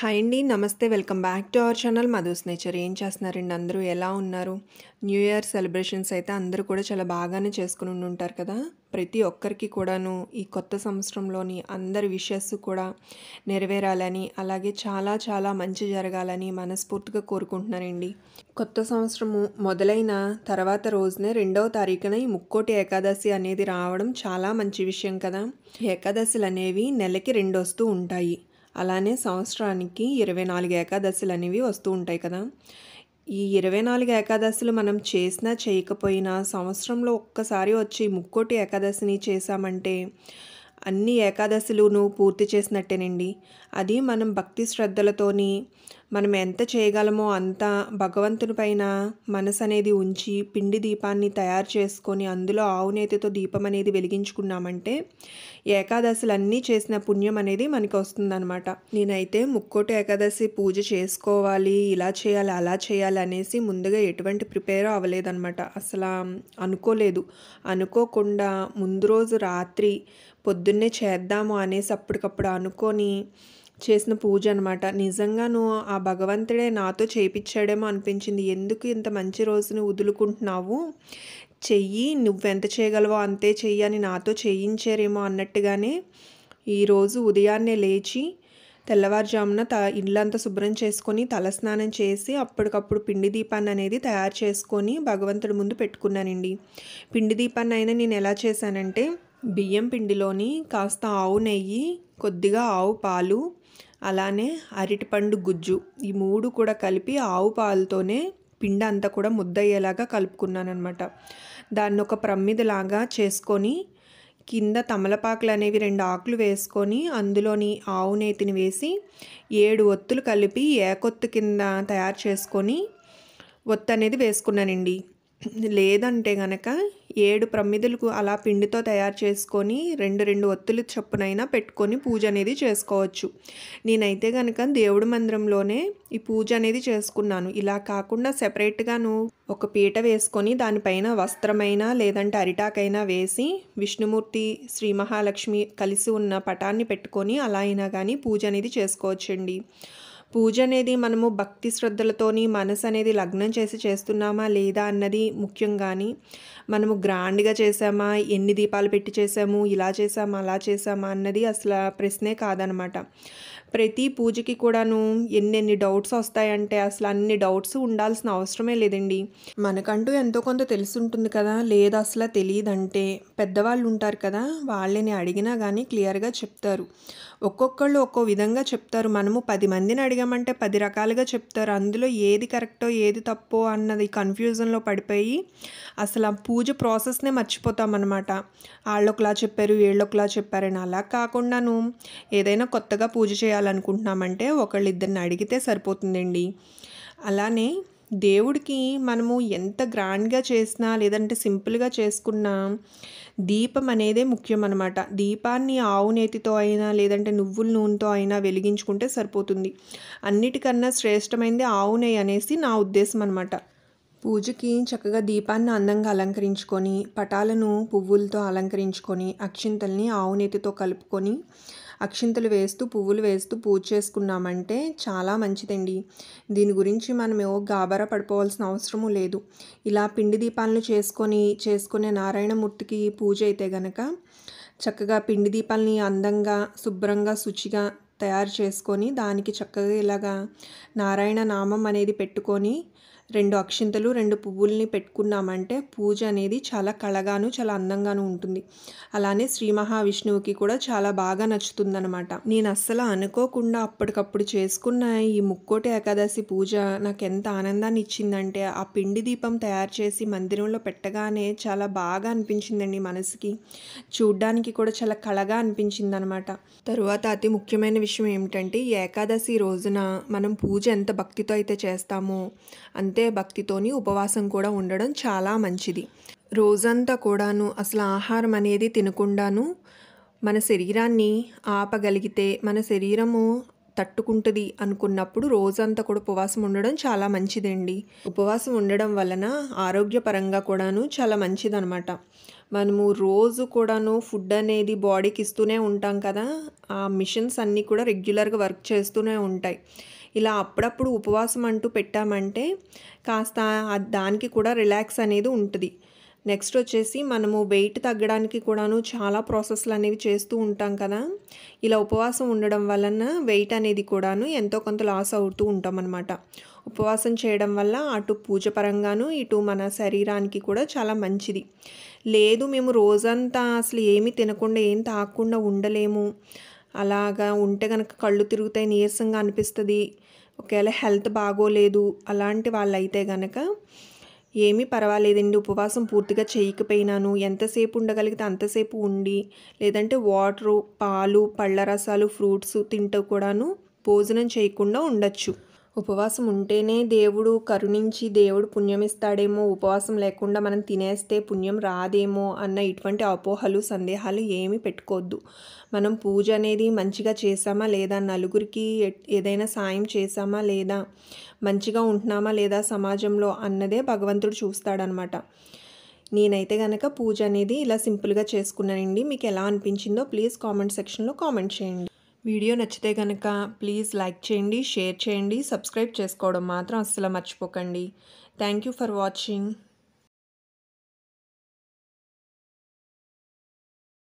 hi అండి నమస్తే welcome back to our channel Madhu's nature ఏం చేస్తున్నారండి అందరూ ఎలా ఉన్నారు న్యూ ఇయర్ సెలబ్రేషన్స్ అయితే అందరూ కూడా చాలా బాగానే చేసుకుని ఉంటారు కదా ప్రతి ఒక్కరికి కూడాను ఈ కొత్త సంవత్సరంలోని అందరి విషెస్ కూడా నెరవేరాలని అలాగే చాలా చాలా మంచి జరగాలని మనస్ఫూర్తిగా కోరుకుంటున్నారండి కొత్త సంవత్సరము మొదలైన తర్వాత రోజునే రెండవ తారీఖున ఈ ముక్కోటి ఏకాదశి అనేది రావడం చాలా మంచి విషయం కదా ఏకాదశులు అనేవి నెలకి రెండు వస్తూ ఉంటాయి అలానే సంవత్సరానికి ఇరవై నాలుగు ఏకాదశులు అనేవి వస్తూ ఉంటాయి కదా ఈ ఇరవై నాలుగు ఏకాదశులు మనం చేసినా చేయకపోయినా సంవత్సరంలో ఒక్కసారి వచ్చి ముక్కోటి ఏకాదశిని చేశామంటే అన్ని ఏకాదశులను పూర్తి చేసినట్టేనండి అది మనం భక్తి శ్రద్ధలతోని మనం ఎంత చేయగలమో అంత భగవంతుని పైన మనసు అనేది ఉంచి పిండి దీపాన్ని తయారు చేసుకొని అందులో ఆవునేతితో దీపం అనేది వెలిగించుకున్నామంటే ఏకాదశులు అన్నీ చేసిన పుణ్యం అనేది మనకి వస్తుందనమాట నేనైతే ముక్కోటి ఏకాదశి పూజ చేసుకోవాలి ఇలా చేయాలి అలా చేయాలి అనేసి ముందుగా ఎటువంటి ప్రిపేర్ అవ్వలేదనమాట అసలు అనుకోలేదు అనుకోకుండా ముందు రోజు రాత్రి పొద్దున్నే చేద్దాము అనేసి అప్పటికప్పుడు అనుకొని చేసిన పూజ అనమాట నిజంగాను ఆ భగవంతుడే నాతో చేయించాడేమో అనిపించింది ఎందుకు ఇంత మంచి రోజుని వదులుకుంటున్నావు చెయ్యి నువ్వెంత చేయగలవో అంతే చెయ్యి అని నాతో చేయించారేమో అన్నట్టుగానే ఈరోజు ఉదయాన్నే లేచి తెల్లవారుజామున త అంతా శుభ్రం చేసుకొని తలస్నానం చేసి అప్పటికప్పుడు పిండి దీపాన్ని అనేది తయారు చేసుకొని భగవంతుడి ముందు పెట్టుకున్నానండి పిండి దీపాన్ని అయినా నేను ఎలా చేశానంటే బియ్యం పిండిలోని కాస్త ఆవు నెయ్యి కొద్దిగా ఆవు పాలు అలానే అరటిపండు గుజ్జు ఈ మూడు కూడా కలిపి ఆవు పాలతోనే పిండి అంతా కూడా ముద్దయ్యేలాగా కలుపుకున్నానమాట దాన్ని ఒక ప్రమ్మిదిలాగా చేసుకొని కింద తమలపాకులు అనేవి రెండు ఆకులు వేసుకొని అందులోని ఆవు నేతిని వేసి ఏడు ఒత్తులు కలిపి ఏకొత్తు కింద తయారు చేసుకొని ఒత్తు అనేది వేసుకున్నానండి లేదంటే గనక ఏడు ప్రమిదలకు అలా పిండితో తయారు చేసుకొని రెండు రెండు ఒత్తులు చప్పునైనా పెట్టుకొని పూజ అనేది చేసుకోవచ్చు నేనైతే కనుక దేవుడి మందిరంలోనే ఈ పూజ అనేది చేసుకున్నాను ఇలా కాకుండా సెపరేట్గాను ఒక పీట వేసుకొని దానిపైన వస్త్రమైనా లేదంటే అరిటాకైనా వేసి విష్ణుమూర్తి శ్రీ మహాలక్ష్మి కలిసి ఉన్న పటాన్ని పెట్టుకొని అలా అయినా కానీ పూజ అనేది చేసుకోవచ్చండి పూజ అనేది మనము భక్తి శ్రద్ధలతోని మనసు అనేది లగ్నం చేసి చేస్తున్నామా లేదా అన్నది ముఖ్యం కానీ మనము గ్రాండ్గా చేసామా ఎన్ని దీపాలు పెట్టి చేసాము ఇలా చేసామా అలా చేసామా అన్నది అసలు ప్రశ్నే కాదనమాట ప్రతి పూజకి కూడాను ఎన్నెన్ని డౌట్స్ వస్తాయంటే అసలు అన్ని డౌట్స్ ఉండాల్సిన అవసరమే లేదండి మనకంటూ ఎంతో కొంత తెలుసుంటుంది కదా లేదు అసలు తెలియదంటే పెద్దవాళ్ళు ఉంటారు కదా వాళ్ళని అడిగినా కానీ క్లియర్గా చెప్తారు ఒక్కొక్కళ్ళు ఒక్కో విధంగా చెప్తారు మనము పది మందిని అడిగామంటే పది రకాలుగా చెప్తారు అందులో ఏది కరెక్టో ఏది తప్పో అన్నది కన్ఫ్యూజన్లో పడిపోయి అసలు ఆ పూజ ప్రాసెస్నే మర్చిపోతాం మర్చిపోతామన్నమాట వాళ్ళొకలా చెప్పారు వీళ్ళొకలా చెప్పారని అలా కాకుండాను ఏదైనా కొత్తగా పూజ చేయాలి చేయాలనుకుంటున్నామంటే ఒకళ్ళిద్దరిని అడిగితే సరిపోతుందండి అలానే దేవుడికి మనము ఎంత గ్రాండ్గా చేసినా లేదంటే సింపుల్గా చేసుకున్నా దీపం అనేదే ముఖ్యం అనమాట దీపాన్ని ఆవు నేతితో అయినా లేదంటే నువ్వుల నూనెతో అయినా వెలిగించుకుంటే సరిపోతుంది అన్నిటికన్నా శ్రేష్టమైనది ఆవు నెయ్యి అనేసి నా ఉద్దేశం అనమాట పూజకి చక్కగా దీపాన్ని అందంగా అలంకరించుకొని పటాలను పువ్వులతో అలంకరించుకొని అక్షింతల్ని ఆవు నేతితో కలుపుకొని అక్షింతలు వేస్తూ పువ్వులు వేస్తూ పూజ చేసుకున్నామంటే చాలా మంచిదండి దీని గురించి మనం ఏవో గాబరా పడిపోవాల్సిన అవసరము లేదు ఇలా పిండి దీపాలను చేసుకొని చేసుకునే నారాయణమూర్తికి పూజ అయితే గనక చక్కగా పిండి దీపాలని అందంగా శుభ్రంగా శుచిగా తయారు చేసుకొని దానికి చక్కగా ఇలాగా నారాయణ నామం అనేది పెట్టుకొని రెండు అక్షింతలు రెండు పువ్వుల్ని పెట్టుకున్నామంటే పూజ అనేది చాలా కళగాను చాలా అందంగాను ఉంటుంది అలానే శ్రీ మహావిష్ణువుకి కూడా చాలా బాగా నచ్చుతుందనమాట నేను అస్సలు అనుకోకుండా అప్పటికప్పుడు చేసుకున్న ఈ ముక్కోటి ఏకాదశి పూజ నాకు ఎంత ఆనందాన్ని ఇచ్చిందంటే ఆ పిండి దీపం తయారు చేసి మందిరంలో పెట్టగానే చాలా బాగా అనిపించిందండి మనసుకి చూడ్డానికి కూడా చాలా కళగా అనిపించింది అనమాట తరువాత అతి ముఖ్యమైన విషయం ఏమిటంటే ఏకాదశి రోజున మనం పూజ ఎంత భక్తితో అయితే చేస్తామో అంతే అయితే భక్తితోని ఉపవాసం కూడా ఉండడం చాలా మంచిది రోజంతా కూడాను అసలు ఆహారం అనేది తినకుండాను మన శరీరాన్ని ఆపగలిగితే మన శరీరము తట్టుకుంటుంది అనుకున్నప్పుడు రోజంతా కూడా ఉపవాసం ఉండడం చాలా మంచిదండి ఉపవాసం ఉండడం వలన ఆరోగ్యపరంగా కూడాను చాలా మంచిదనమాట మనము రోజు కూడాను ఫుడ్ అనేది బాడీకి ఇస్తూనే ఉంటాం కదా ఆ మిషన్స్ అన్నీ కూడా రెగ్యులర్గా వర్క్ చేస్తూనే ఉంటాయి ఇలా అప్పుడప్పుడు ఉపవాసం అంటూ పెట్టామంటే కాస్త దానికి కూడా రిలాక్స్ అనేది ఉంటుంది నెక్స్ట్ వచ్చేసి మనము వెయిట్ తగ్గడానికి కూడాను చాలా ప్రాసెస్లు అనేవి చేస్తూ ఉంటాం కదా ఇలా ఉపవాసం ఉండడం వలన వెయిట్ అనేది కూడాను ఎంతో కొంత లాస్ అవుతూ ఉంటాం అనమాట ఉపవాసం చేయడం వల్ల అటు పూజ పరంగాను ఇటు మన శరీరానికి కూడా చాలా మంచిది లేదు మేము రోజంతా అసలు ఏమీ తినకుండా ఏం తాగకుండా ఉండలేము అలాగా ఉంటే కనుక కళ్ళు తిరుగుతాయి నీరసంగా అనిపిస్తుంది ఒకవేళ హెల్త్ బాగోలేదు అలాంటి వాళ్ళైతే గనక ఏమీ పర్వాలేదండి ఉపవాసం పూర్తిగా చేయకపోయినాను ఎంతసేపు ఉండగలిగితే అంతసేపు ఉండి లేదంటే వాటరు పాలు పళ్ళ రసాలు ఫ్రూట్స్ తింటూ కూడాను భోజనం చేయకుండా ఉండొచ్చు ఉపవాసం ఉంటేనే దేవుడు కరుణించి దేవుడు పుణ్యం ఇస్తాడేమో ఉపవాసం లేకుండా మనం తినేస్తే పుణ్యం రాదేమో అన్న ఇటువంటి అపోహలు సందేహాలు ఏమి పెట్టుకోవద్దు మనం పూజ అనేది మంచిగా చేసామా లేదా నలుగురికి ఏదైనా సాయం చేసామా లేదా మంచిగా ఉంటున్నామా లేదా సమాజంలో అన్నదే భగవంతుడు చూస్తాడనమాట నేనైతే గనక పూజ అనేది ఇలా సింపుల్గా చేసుకున్నానండి మీకు ఎలా అనిపించిందో ప్లీజ్ కామెంట్ సెక్షన్లో కామెంట్ చేయండి వీడియో నచ్చితే కనుక ప్లీజ్ లైక్ చేయండి షేర్ చేయండి సబ్స్క్రైబ్ చేసుకోవడం మాత్రం అస్సలు మర్చిపోకండి థ్యాంక్ యూ ఫర్ వాచింగ్